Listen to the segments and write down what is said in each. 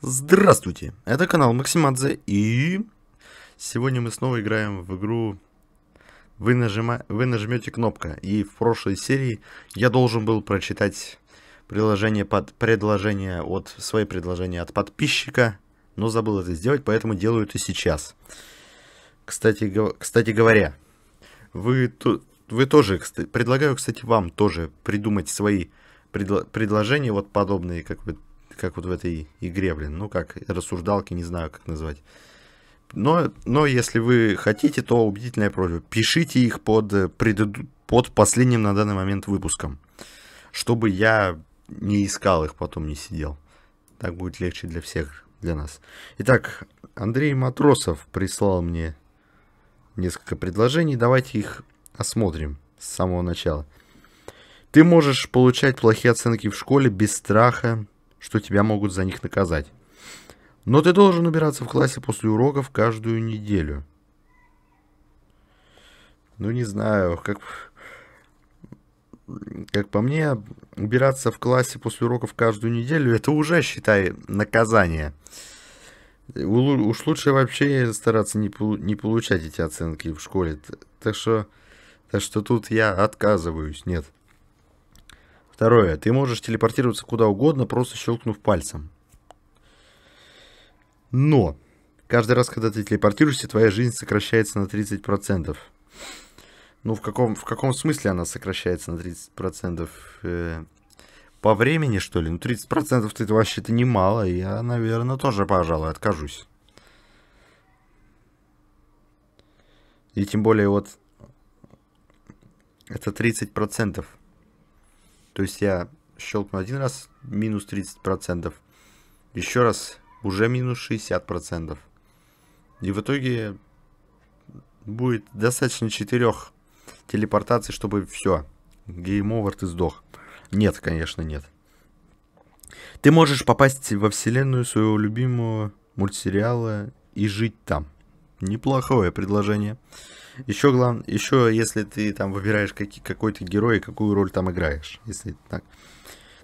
Здравствуйте, это канал Максимадзе и сегодня мы снова играем в игру вы, нажима... вы нажмете кнопка и в прошлой серии я должен был прочитать приложение под предложение от свои предложения от подписчика но забыл это сделать, поэтому делаю это сейчас. Кстати, кстати говоря, вы, вы тоже, кстати, предлагаю, кстати, вам тоже придумать свои предло предложения вот подобные, как, вы, как вот в этой игре, блин, ну как, рассуждалки, не знаю, как назвать. Но, но если вы хотите, то убедительная просьба. Пишите их под, э, предыду, под последним на данный момент выпуском, чтобы я не искал их, потом не сидел. Так будет легче для всех для нас. Итак, Андрей Матросов прислал мне несколько предложений. Давайте их осмотрим с самого начала. Ты можешь получать плохие оценки в школе без страха, что тебя могут за них наказать. Но ты должен убираться в классе после уроков каждую неделю. Ну, не знаю, как как по мне, убираться в классе после уроков каждую неделю, это уже, считай, наказание. Уж лучше вообще стараться не, получать эти оценки в школе. Так что, так что тут я отказываюсь, нет. Второе. Ты можешь телепортироваться куда угодно, просто щелкнув пальцем. Но каждый раз, когда ты телепортируешься, твоя жизнь сокращается на 30%. Ну, в каком, в каком смысле она сокращается на 30%? Э, по времени, что ли? Ну, 30% это вообще-то немало. Я, наверное, тоже, пожалуй, откажусь. И тем более вот это 30%. То есть я щелкну один раз, минус 30%. Еще раз, уже минус 60%. И в итоге будет достаточно четырех телепортации, чтобы все, гейм-овер, ты сдох. Нет, конечно, нет. Ты можешь попасть во вселенную своего любимого мультсериала и жить там. Неплохое предложение. Еще главное, еще если ты там выбираешь какие, какой ты герой и какую роль там играешь, если так.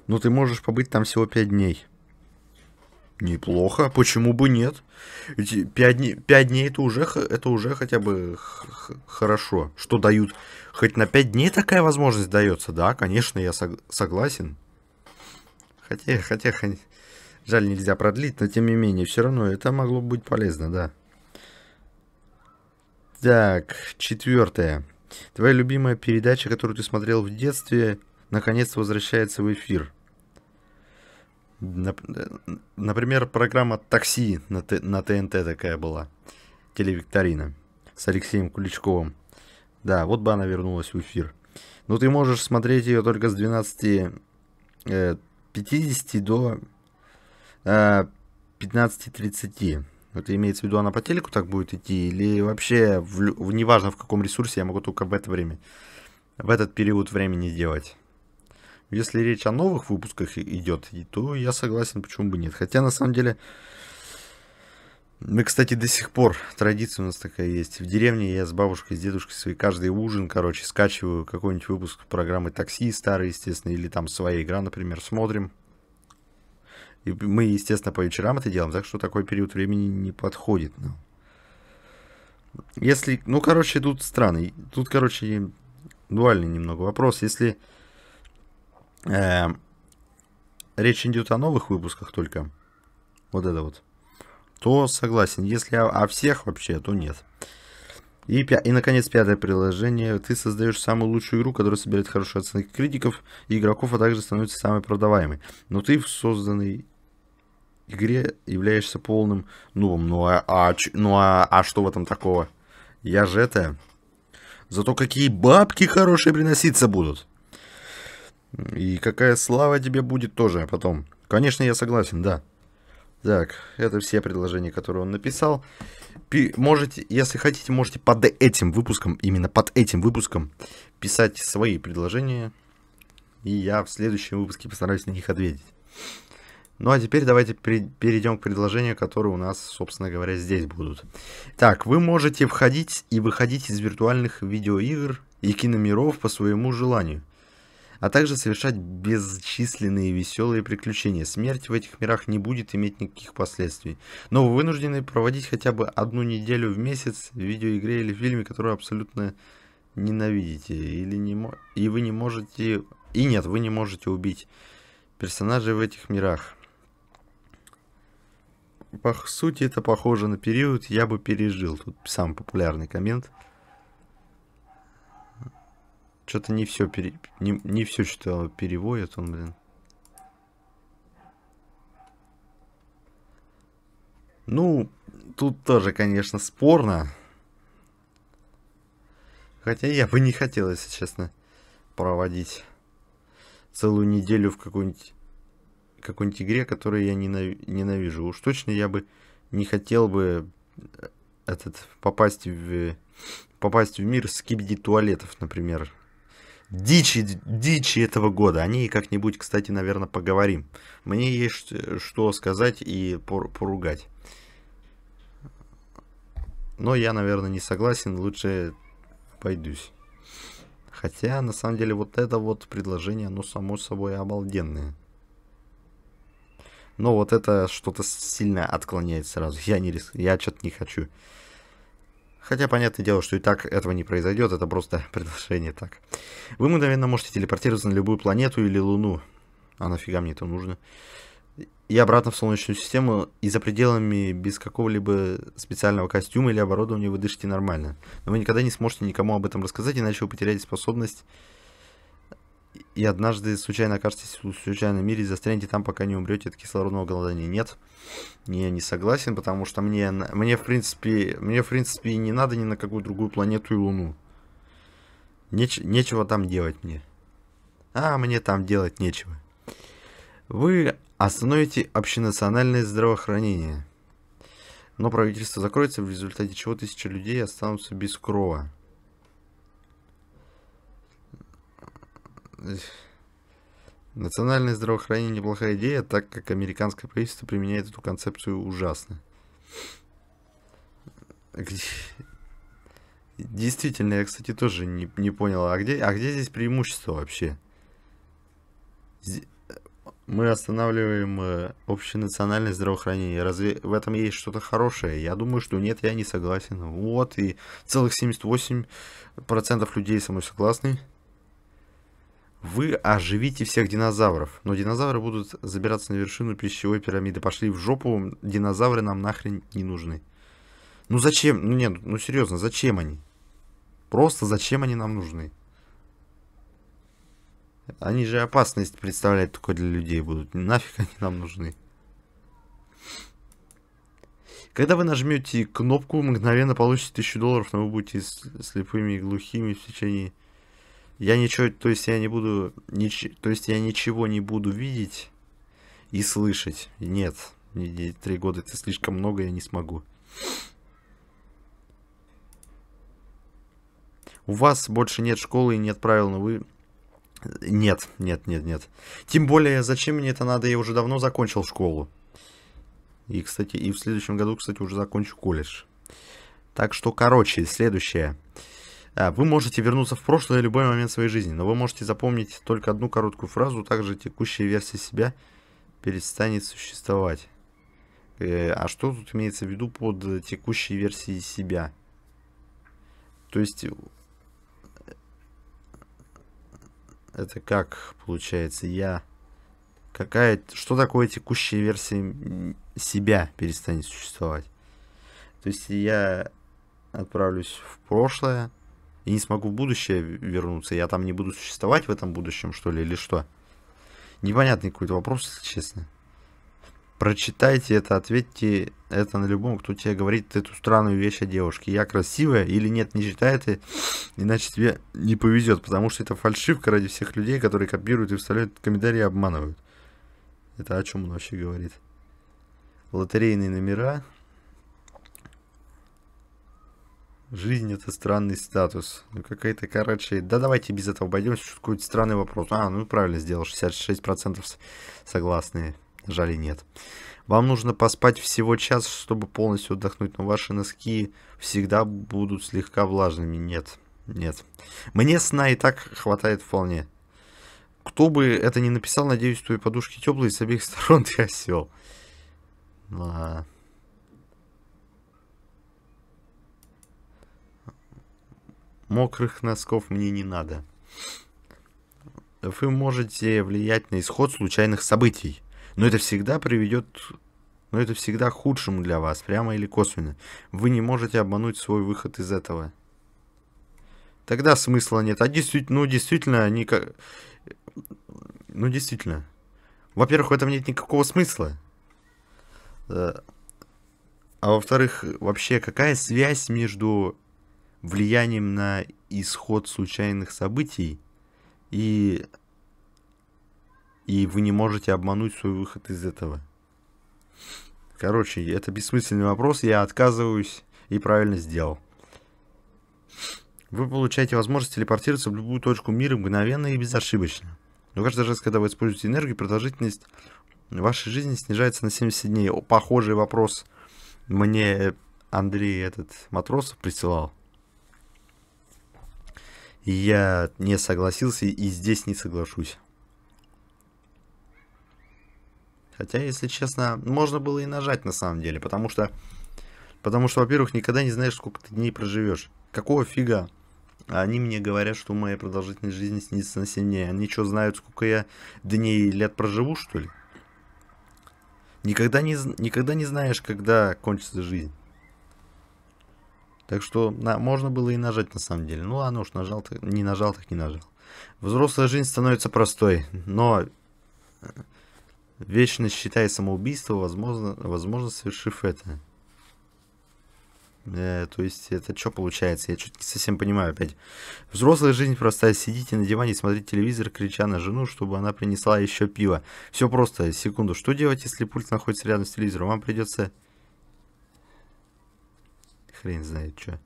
Но ну, ты можешь побыть там всего 5 дней. Неплохо, почему бы нет? Ведь 5 дней, 5 дней это уже, это уже хотя бы хорошо. Что дают? Хоть на 5 дней такая возможность дается, да, конечно, я сог согласен. Хотя, хотя, хотя, жаль, нельзя продлить, но тем не менее, все равно это могло быть полезно, да. Так, четвертое. Твоя любимая передача, которую ты смотрел в детстве, наконец возвращается в эфир. Например, программа «Такси» на, ТНТ такая была. Телевикторина с Алексеем Куличковым. Да, вот бы она вернулась в эфир. Но ты можешь смотреть ее только с 12.50 э, до э, 15.30. Это имеется в виду, она по телеку так будет идти, или вообще, в, неважно в каком ресурсе, я могу только в это время, в этот период времени делать. Если речь о новых выпусках идет, то я согласен, почему бы нет. Хотя на самом деле... Мы, кстати, до сих пор, традиция у нас такая есть. В деревне я с бабушкой, с дедушкой своей каждый ужин, короче, скачиваю какой-нибудь выпуск программы «Такси» старый, естественно, или там «Своя игра», например, смотрим. И мы, естественно, по вечерам это делаем, так что такой период времени не подходит нам. Если, ну, короче, тут странный, тут, короче, дуальный немного вопрос. Если Эм, речь идет о новых выпусках только, вот это вот, то согласен. Если о, всех вообще, то нет. И, и, наконец, пятое приложение. Ты создаешь самую лучшую игру, которая собирает хорошие оценки критиков и игроков, а также становится самой продаваемой. Но ты в созданной игре являешься полным нубом. Ну а, а, ну, а, а что в этом такого? Я же это... Зато какие бабки хорошие приноситься будут. И какая слава тебе будет тоже а потом. Конечно, я согласен, да. Так, это все предложения, которые он написал. Пи можете, если хотите, можете под этим выпуском, именно под этим выпуском, писать свои предложения. И я в следующем выпуске постараюсь на них ответить. Ну а теперь давайте перейдем к предложению, которые у нас, собственно говоря, здесь будут. Так, вы можете входить и выходить из виртуальных видеоигр и киномиров по своему желанию – а также совершать бесчисленные веселые приключения. Смерть в этих мирах не будет иметь никаких последствий. Но вы вынуждены проводить хотя бы одну неделю в месяц в видеоигре или фильме, которую абсолютно ненавидите. Или не и вы не можете... И нет, вы не можете убить персонажей в этих мирах. По сути, это похоже на период «Я бы пережил». Тут самый популярный коммент – что-то не все пере... не, не все что переводит он, блин. Ну, тут тоже, конечно, спорно. Хотя я бы не хотел, если честно, проводить целую неделю в какой-нибудь какой-нибудь игре, которую я ненавижу. Уж точно я бы не хотел бы э, этот попасть в попасть в мир скибиди туалетов, например дичи, дичи этого года. О ней как-нибудь, кстати, наверное, поговорим. Мне есть что сказать и поругать. Но я, наверное, не согласен, лучше пойдусь. Хотя, на самом деле, вот это вот предложение, оно само собой обалденное. Но вот это что-то сильно отклоняет сразу. Я не я что-то не хочу. Хотя, понятное дело, что и так этого не произойдет, это просто предложение так. Вы мгновенно можете телепортироваться на любую планету или Луну. А нафига мне это нужно? И обратно в Солнечную систему, и за пределами без какого-либо специального костюма или оборудования вы дышите нормально. Но вы никогда не сможете никому об этом рассказать, иначе вы потеряете способность и однажды случайно окажетесь в случайном мире и застрянете там, пока не умрете от кислородного голодания. Нет, я не согласен, потому что мне, мне в принципе, мне в принципе не надо ни на какую другую планету и Луну. Неч, нечего там делать мне. А мне там делать нечего. Вы остановите общенациональное здравоохранение. Но правительство закроется, в результате чего тысячи людей останутся без крова. Национальное здравоохранение неплохая идея, так как американское правительство применяет эту концепцию ужасно. Действительно, я, кстати, тоже не, не понял, а где, а где здесь преимущество вообще? Мы останавливаем э, общенациональное здравоохранение. Разве в этом есть что-то хорошее? Я думаю, что нет, я не согласен. Вот, и целых 78% людей со мной согласны. Вы оживите всех динозавров, но динозавры будут забираться на вершину пищевой пирамиды. Пошли в жопу, динозавры нам нахрен не нужны. Ну зачем? Ну нет, ну серьезно, зачем они? Просто зачем они нам нужны? Они же опасность представляют только для людей будут. Нафиг они нам нужны. Когда вы нажмете кнопку, мгновенно получите 1000 долларов, но вы будете слепыми и глухими в течение я ничего, то есть я не буду, нич, то есть я ничего не буду видеть и слышать. Нет, три года это слишком много, я не смогу. У вас больше нет школы и нет правил, но вы... Нет, нет, нет, нет. Тем более, зачем мне это надо, я уже давно закончил школу. И, кстати, и в следующем году, кстати, уже закончу колледж. Так что, короче, следующее. Следующее. А, вы можете вернуться в прошлое в любой момент своей жизни, но вы можете запомнить только одну короткую фразу, также текущая версия себя перестанет существовать. Э, а что тут имеется в виду под текущей версией себя? То есть... Э, это как получается? Я... Какая... Что такое текущая версия себя перестанет существовать? То есть я отправлюсь в прошлое, и не смогу в будущее вернуться, я там не буду существовать в этом будущем, что ли, или что? Непонятный какой-то вопрос, если честно. Прочитайте это, ответьте это на любом, кто тебе говорит эту странную вещь о девушке. Я красивая или нет, не читай это, иначе тебе не повезет, потому что это фальшивка ради всех людей, которые копируют и вставляют комментарии и обманывают. Это о чем он вообще говорит? Лотерейные номера, Жизнь это странный статус. Ну какая-то, короче... Да давайте без этого обойдемся. Что какой-то странный вопрос. А, ну правильно сделал. 66% согласны. Жаль, нет. Вам нужно поспать всего час, чтобы полностью отдохнуть, но ваши носки всегда будут слегка влажными. Нет, нет. Мне сна и так хватает вполне. Кто бы это ни написал, надеюсь, твои подушки теплые с обеих сторон ты осел. Ладно. Мокрых носков мне не надо. Вы можете влиять на исход случайных событий, но это всегда приведет... Но это всегда к худшему для вас, прямо или косвенно. Вы не можете обмануть свой выход из этого. Тогда смысла нет. А действительно, ну действительно, они Ну действительно. Во-первых, в этом нет никакого смысла. Э, а во-вторых, вообще, какая связь между влиянием на исход случайных событий, и, и вы не можете обмануть свой выход из этого. Короче, это бессмысленный вопрос, я отказываюсь и правильно сделал. Вы получаете возможность телепортироваться в любую точку мира мгновенно и безошибочно. Но каждый раз, когда вы используете энергию, продолжительность вашей жизни снижается на 70 дней. Похожий вопрос мне Андрей этот матрос присылал. Я не согласился и здесь не соглашусь. Хотя, если честно, можно было и нажать на самом деле, потому что... Потому что, во-первых, никогда не знаешь, сколько ты дней проживешь. Какого фига? Они мне говорят, что моя продолжительность жизни снизится на 7 дней. Они что, знают, сколько я дней и лет проживу, что ли? Никогда не, никогда не знаешь, когда кончится жизнь. Так что на, можно было и нажать на самом деле. Ну ладно уж, нажал, так, не нажал, так не нажал. Взрослая жизнь становится простой, но э, вечно считая самоубийство, возможно, возможно совершив это. Э, то есть это что получается? Я чуть не совсем понимаю опять. Взрослая жизнь простая. Сидите на диване, смотрите телевизор, крича на жену, чтобы она принесла еще пиво. Все просто. Секунду. Что делать, если пульт находится рядом с телевизором? Вам придется хрен знает что.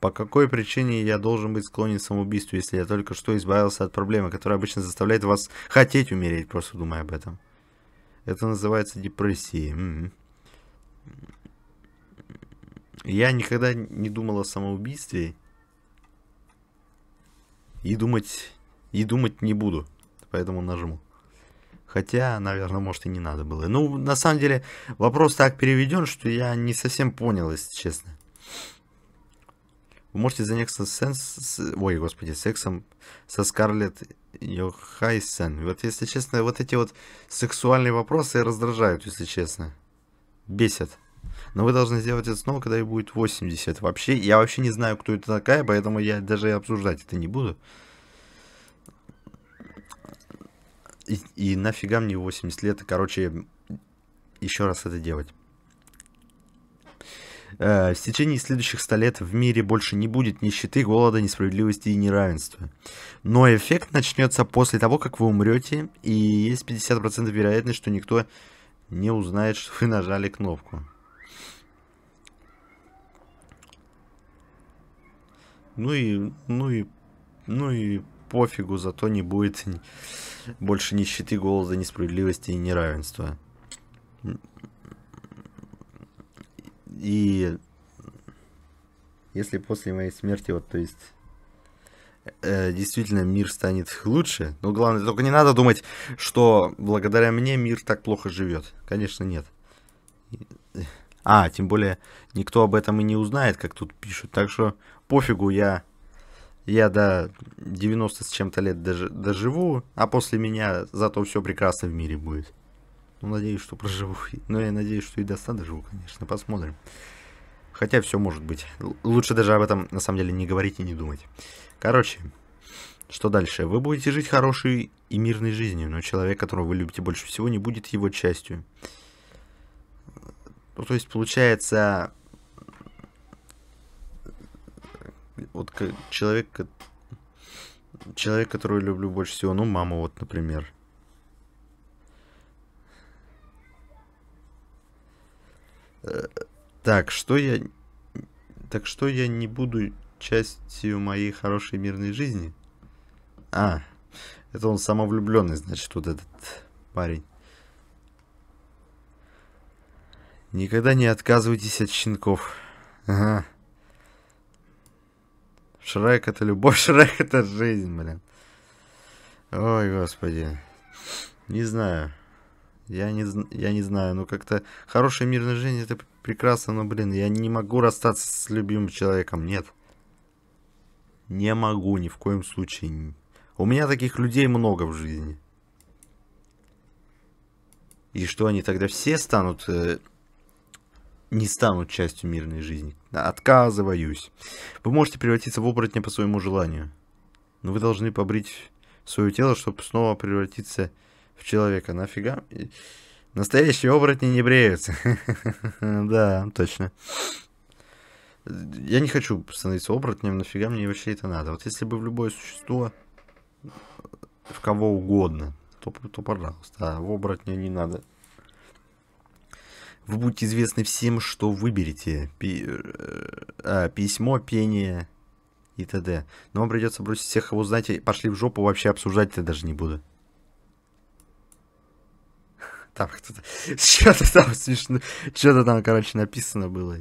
По какой причине я должен быть склонен к самоубийству, если я только что избавился от проблемы, которая обычно заставляет вас хотеть умереть, просто думая об этом? Это называется депрессией. М м-м. -м. Я никогда не думал о самоубийстве. И думать, и думать не буду. Поэтому нажму. Хотя, наверное, может и не надо было. Ну, на самом деле, вопрос так переведен, что я не совсем понял, если честно. Вы можете заняться сенс... Ой, господи, сексом со Скарлетт Йохайсен. Вот, если честно, вот эти вот сексуальные вопросы раздражают, если честно. Бесят. Но вы должны сделать это снова, когда ей будет 80. Вообще, я вообще не знаю, кто это такая, поэтому я даже и обсуждать это не буду. И, и нафига мне 80 лет, и, короче, еще раз это делать. Э, в течение следующих 100 лет в мире больше не будет нищеты, голода, несправедливости и неравенства. Но эффект начнется после того, как вы умрете, и есть 50% вероятность, что никто не узнает, что вы нажали кнопку. Ну и, ну и, ну и пофигу, зато не будет больше нищеты, голода, несправедливости и неравенства. И если после моей смерти, вот, то есть, э, действительно мир станет лучше, но главное, только не надо думать, что благодаря мне мир так плохо живет. Конечно, нет. Э, а, тем более, никто об этом и не узнает, как тут пишут. Так что пофигу, я я до 90 с чем-то лет дож доживу, а после меня зато все прекрасно в мире будет. Ну, надеюсь, что проживу. Но ну, я надеюсь, что и до 100 доживу, конечно. Посмотрим. Хотя все может быть. Лучше даже об этом, на самом деле, не говорить и не думать. Короче, что дальше? Вы будете жить хорошей и мирной жизнью, но человек, которого вы любите больше всего, не будет его частью. Ну, то есть, получается, вот человек, человек, которого люблю больше всего, ну, мама вот, например. Э, так, что я... Так что я не буду частью моей хорошей мирной жизни? А, это он самовлюбленный, значит, вот этот парень. Никогда не отказывайтесь от щенков. Ага. Шрек это любовь, Шрек это жизнь, блин. Ой, господи. Не знаю. Я не, я не знаю, ну как-то хорошая мирная жизнь это прекрасно, но, блин, я не могу расстаться с любимым человеком, нет. Не могу ни в коем случае. У меня таких людей много в жизни. И что они тогда все станут э, не станут частью мирной жизни. Отказываюсь. Вы можете превратиться в оборотня по своему желанию. Но вы должны побрить свое тело, чтобы снова превратиться в человека. Нафига? Настоящие оборотни не бреются. Да, точно. Я не хочу становиться оборотнем, нафига мне вообще это надо. Вот если бы в любое существо, в кого угодно, то, то пожалуйста, а в оборотня не надо. Вы будете известны всем, что выберете. Пи... Э, а, письмо, пение и т.д. Но вам придется бросить всех его знать пошли в жопу, вообще обсуждать-то даже не буду. Там кто-то... Что-то там смешно... Что-то там, короче, написано было.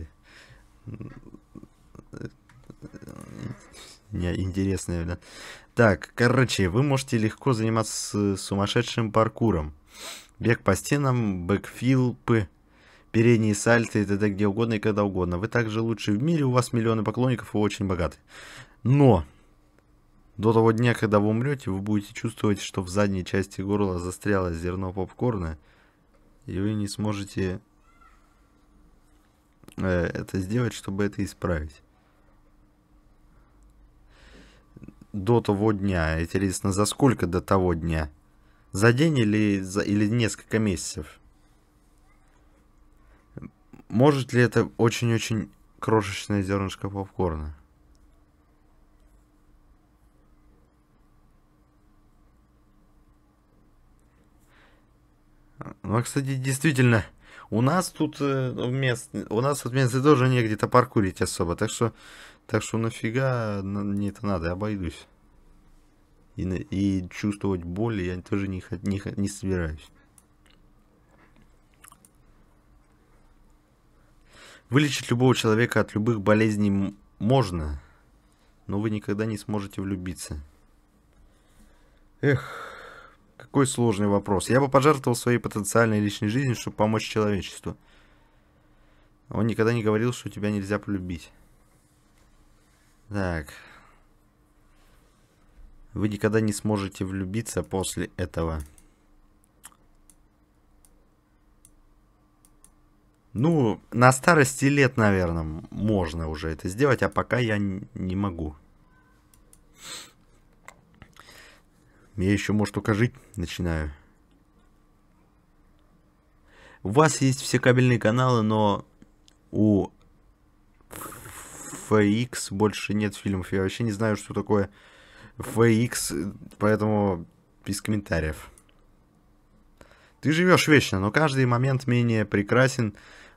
Не, интересное, да? Так, короче, вы можете легко заниматься сумасшедшим паркуром. Бег по стенам, бэкфилпы, передние сальты и т.д. где угодно и когда угодно. Вы также лучший в мире, у вас миллионы поклонников, вы очень богаты. Но до того дня, когда вы умрете, вы будете чувствовать, что в задней части горла застряло зерно попкорна, и вы не сможете э, это сделать, чтобы это исправить. До того дня, интересно, за сколько до того дня? За день или, за, или несколько месяцев? Может ли это очень-очень крошечное зернышко попкорна? Ну, а, кстати, действительно, у нас тут э, в мест... у нас тут мест тоже не где то паркурить особо, так что, так что нафига мне это надо, обойдусь. И, и чувствовать боль я тоже не, не, не собираюсь. Вылечить любого человека от любых болезней можно, но вы никогда не сможете влюбиться. Эх, какой сложный вопрос. Я бы пожертвовал своей потенциальной личной жизнью, чтобы помочь человечеству. Он никогда не говорил, что тебя нельзя полюбить. Так. Вы никогда не сможете влюбиться после этого. Ну, на старости лет, наверное, можно уже это сделать, а пока я не могу. Я еще, может, только жить начинаю. У вас есть все кабельные каналы, но у FX больше нет фильмов. Я вообще не знаю, что такое FX, поэтому без комментариев. Ты живешь вечно, но каждый момент менее прекрасен,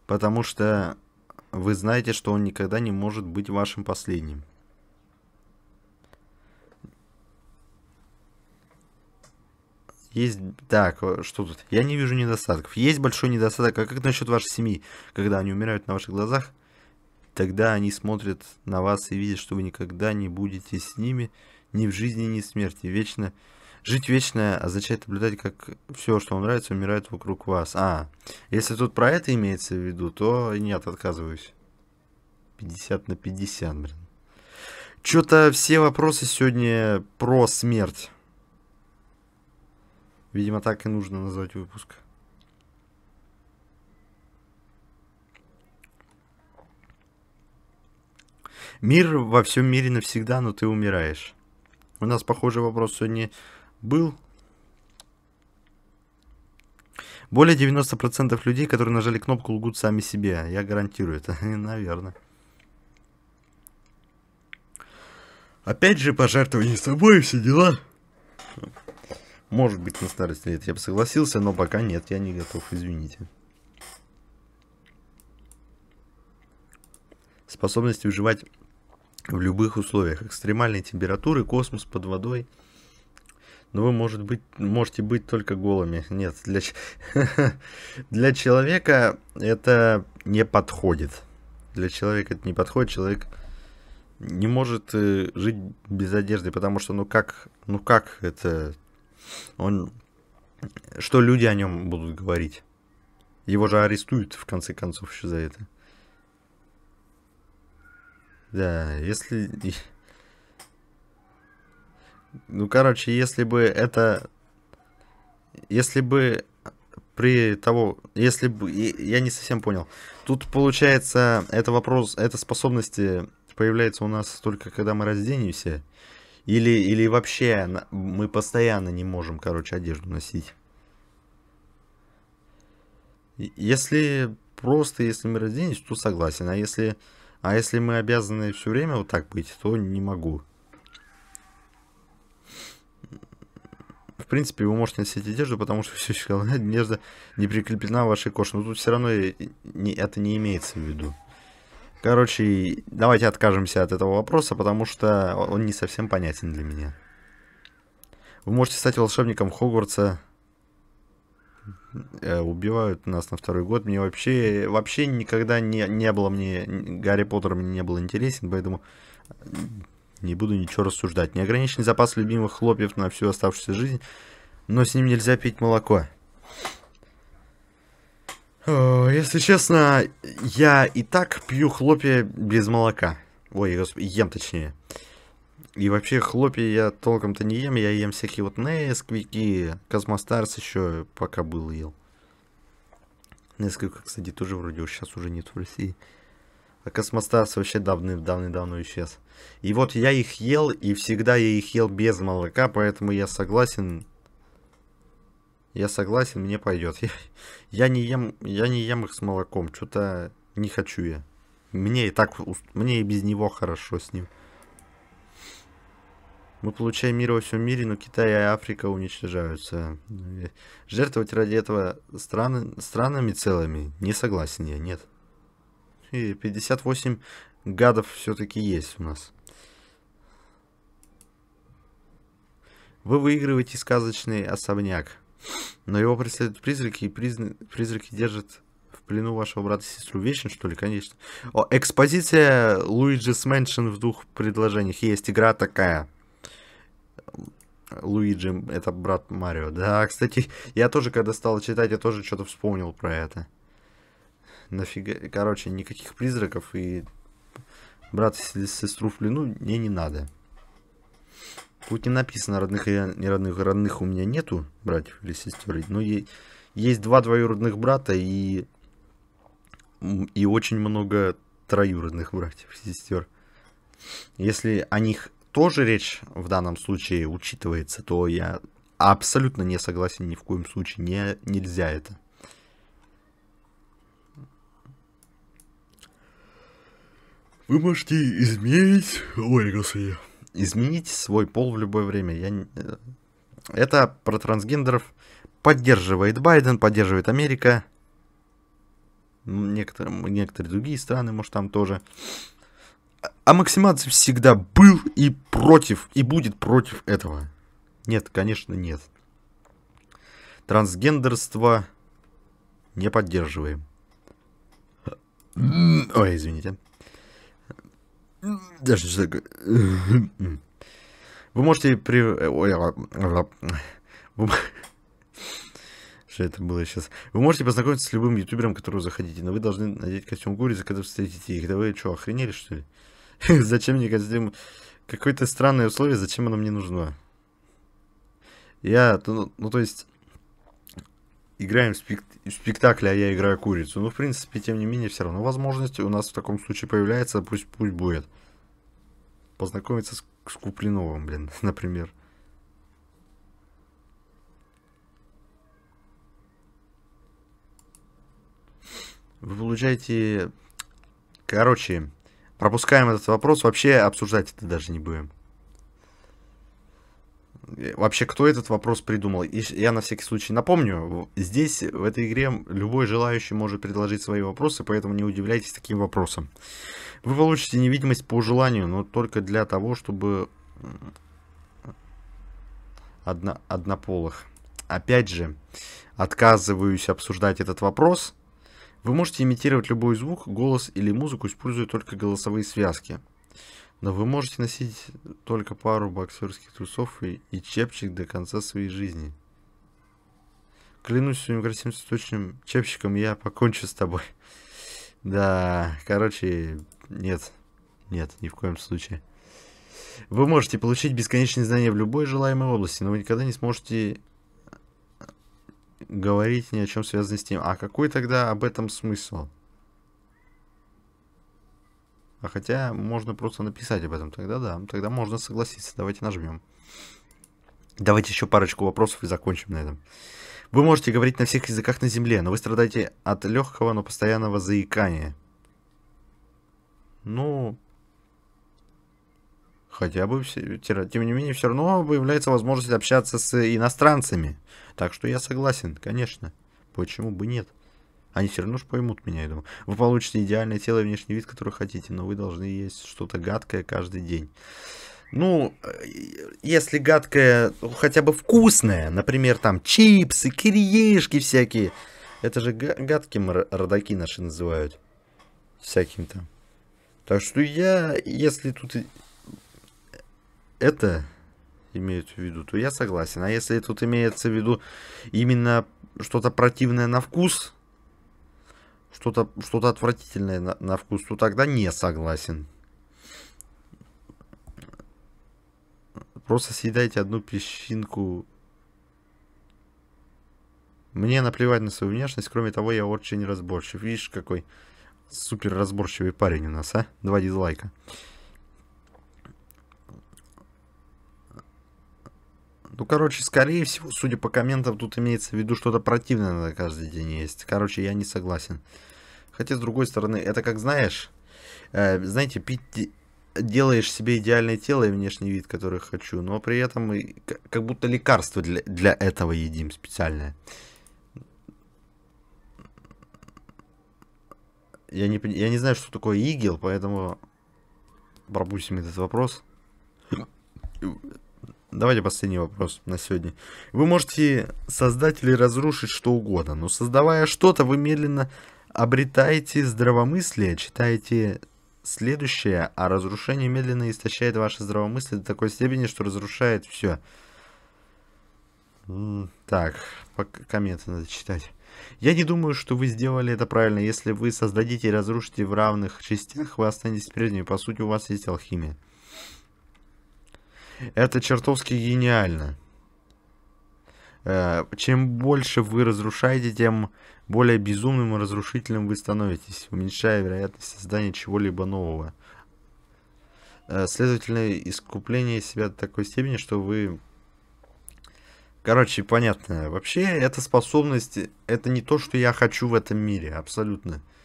потому что вы знаете, что он никогда не может быть вашим последним. Есть... Так, э, что тут? Я не вижу недостатков. Есть большой недостаток. А как насчет вашей семьи? Когда они умирают на ваших глазах, тогда они смотрят на вас и видят, что вы никогда не будете с ними ни в жизни, ни в смерти. Вечно Жить вечно означает наблюдать, как все, что вам нравится, умирает вокруг вас. А, если тут про это имеется в виду, то нет, отказываюсь. 50 на 50, блин. Что-то все вопросы сегодня про смерть. Видимо, так и нужно назвать выпуск. Мир во всем мире навсегда, но ты умираешь. У нас, похожий вопрос сегодня был. Более 90% людей, которые нажали кнопку, лгут сами себе. Я гарантирую это. Наверное. Опять же, пожертвование собой, все дела. Может быть, на старости лет я бы согласился, но пока нет, я не готов, извините. Способность выживать в любых условиях. Экстремальные температуры, космос под водой – но ну, вы может быть, можете быть только голыми. Нет, для, для человека это не подходит. Для человека это не подходит. Человек не может э, жить без одежды, потому что ну как, ну как это, он, что люди о нем будут говорить? Его же арестуют в конце концов еще за это. Да, если ну, короче, если бы это... Если бы при того... Если бы... Я не совсем понял. Тут, получается, это вопрос... Это способности появляется у нас только когда мы разденемся. Или, или вообще мы постоянно не можем, короче, одежду носить. Если просто, если мы разденемся, то согласен. А если, а если мы обязаны все время вот так быть, то не могу. в принципе, вы можете носить одежду, потому что все щеголовая одежда не прикреплена к вашей коже. Но тут все равно не, это не имеется в виду. Короче, давайте откажемся от этого вопроса, потому что он не совсем понятен для меня. Вы можете стать волшебником Хогвартса. Э, убивают нас на второй год. Мне вообще, вообще никогда не, не было мне... Гарри Поттер мне не был интересен, поэтому не буду ничего рассуждать. Неограниченный запас любимых хлопьев на всю оставшуюся жизнь, но с ним нельзя пить молоко. Если честно, я и так пью хлопья без молока. Ой, господи, ем точнее. И вообще хлопья я толком-то не ем, я ем всякие вот Несквики, Космостарс еще пока был ел. Несколько, кстати, тоже вроде сейчас уже нет в России. А космостас вообще давным-давным-давно исчез. И вот я их ел, и всегда я их ел без молока, поэтому я согласен. Я согласен, мне пойдет. Я, я не ем, я не ем их с молоком, что-то не хочу я. Мне и так, мне и без него хорошо с ним. Мы получаем мир во всем мире, но Китай и Африка уничтожаются. Жертвовать ради этого страны, странами целыми не согласен я, нет. И 58 гадов все-таки есть у нас. Вы выигрываете сказочный особняк. Но его преследуют призраки, и приз... призраки держат в плену вашего брата и сестру. вечно, что ли? Конечно. О, экспозиция Luigi's Mansion в двух предложениях. Есть игра такая. Луиджи, это брат Марио. Да, кстати, я тоже, когда стал читать, я тоже что-то вспомнил про это нафига, короче, никаких призраков и брат или сестру в плену мне не надо. Тут не написано родных и не родных родных у меня нету, братьев или сестер, но есть два двоюродных брата и, и очень много троюродных братьев и сестер. Если о них тоже речь в данном случае учитывается, то я абсолютно не согласен ни в коем случае, не, нельзя это. Вы можете изменить... Ой, господи. Изменить свой пол в любое время. Я... Э, это про трансгендеров поддерживает Байден, поддерживает Америка. Некоторые, некоторые другие страны, может, там тоже. А Максимадзе всегда был и против, и будет против этого. Нет, конечно, нет. Трансгендерство не поддерживаем. Ой, извините. Даже что такое. Вы можете при... Ой, что это было сейчас. Вы можете познакомиться с любым ютубером, которого заходите, но вы должны надеть костюм курицы, когда встретите их. Да вы что, охренели, что ли? Зачем мне костюм? Какое-то странное условие, зачем оно мне нужно? Я, ну, ну то есть играем в, спект... в спектакль, а я играю курицу. Ну, в принципе, тем не менее, все равно возможность у нас в таком случае появляется, пусть, пусть будет. Познакомиться с, с Куплиновым, блин, например. Вы получаете... Короче, пропускаем этот вопрос, вообще обсуждать это даже не будем. Э, вообще кто этот вопрос придумал. И я на всякий случай напомню, здесь в этой игре любой желающий может предложить свои вопросы, поэтому не удивляйтесь таким вопросам. Вы получите невидимость по желанию, но только для того, чтобы Одно... однополых. Опять же, отказываюсь обсуждать этот вопрос. Вы можете имитировать любой звук, голос или музыку, используя только голосовые связки но вы можете носить только пару боксерских трусов и, и чепчик до конца своей жизни. Клянусь своим красивым цветочным чепчиком, я покончу с тобой. Да, короче, нет, нет, ни в коем случае. Вы можете получить бесконечные знания в любой желаемой области, но вы никогда не сможете э, говорить ни о чем связанном с ним. А какой тогда об этом смысл? А хотя можно просто написать об этом. Тогда да, тогда можно согласиться. Давайте нажмем. Давайте еще парочку вопросов и закончим на этом. Вы можете говорить на всех языках на Земле, но вы страдаете от легкого, но постоянного заикания. Ну, хотя бы, тем не менее, все равно появляется возможность общаться с иностранцами. Так что я согласен, конечно. Почему бы нет? Они все равно же поймут меня, я думаю. Вы получите идеальное тело и внешний вид, который хотите, но вы должны есть что-то гадкое каждый день. Ну, э, если гадкое, ну, хотя бы вкусное, например, там чипсы, кириешки всякие. Это же гадким родаки наши называют. Всяким там. Так что я, если тут это имеют в виду, то я согласен. А если тут имеется в виду именно что-то противное на вкус, что-то что -то отвратительное на, на вкус, то тогда не согласен. Просто съедайте одну песчинку. Мне наплевать на свою внешность, кроме того, я очень разборчив. Видишь, какой супер разборчивый парень у нас, а? Два дизлайка. Ну, короче, скорее всего, судя по комментам, тут имеется в виду что-то противное на каждый день есть. Короче, я не согласен. Хотя, с другой стороны, это как знаешь, э, знаете, пить делаешь себе идеальное тело и внешний вид, который хочу, но при этом и, как будто лекарство для, для этого едим специальное. Я не, я не знаю, что такое игил, поэтому пропустим этот вопрос. Давайте последний вопрос на сегодня. Вы можете создать или разрушить что угодно, но создавая что-то, вы медленно обретаете здравомыслие, читаете следующее, а разрушение медленно истощает ваше здравомыслие до такой степени, что разрушает все. Так, комменты надо читать. Я не думаю, что вы сделали это правильно. Если вы создадите и разрушите в равных частях, вы останетесь прежними. По сути, у вас есть алхимия. Это чертовски гениально. Э, чем больше вы разрушаете, тем более безумным и разрушительным вы становитесь, уменьшая вероятность создания чего-либо нового. Э, следовательно, искупление себя до такой степени, что вы... Короче, понятно. Вообще, эта способность, это не то, что я хочу в этом мире, абсолютно. Абсолютно.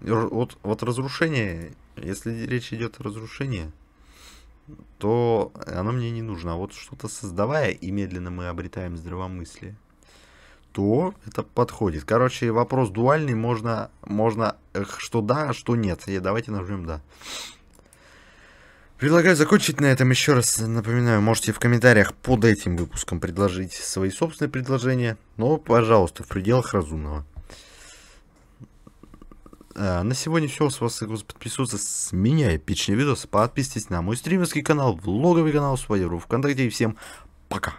Вот, вот разрушение, если речь идет о разрушении, то оно мне не нужно. А вот что-то создавая, и медленно мы обретаем здравомыслие, то это подходит. Короче, вопрос дуальный, можно, можно эх, что да, а что нет. И давайте нажмем «да». Предлагаю закончить на этом. Еще раз напоминаю, можете в комментариях под этим выпуском предложить свои собственные предложения, но, пожалуйста, в пределах разумного. Э, на сегодня все. С вас подписываться с меня эпичные видосы. Подписывайтесь на мой стримерский канал, влоговый канал, свою игру ВКонтакте. И всем пока!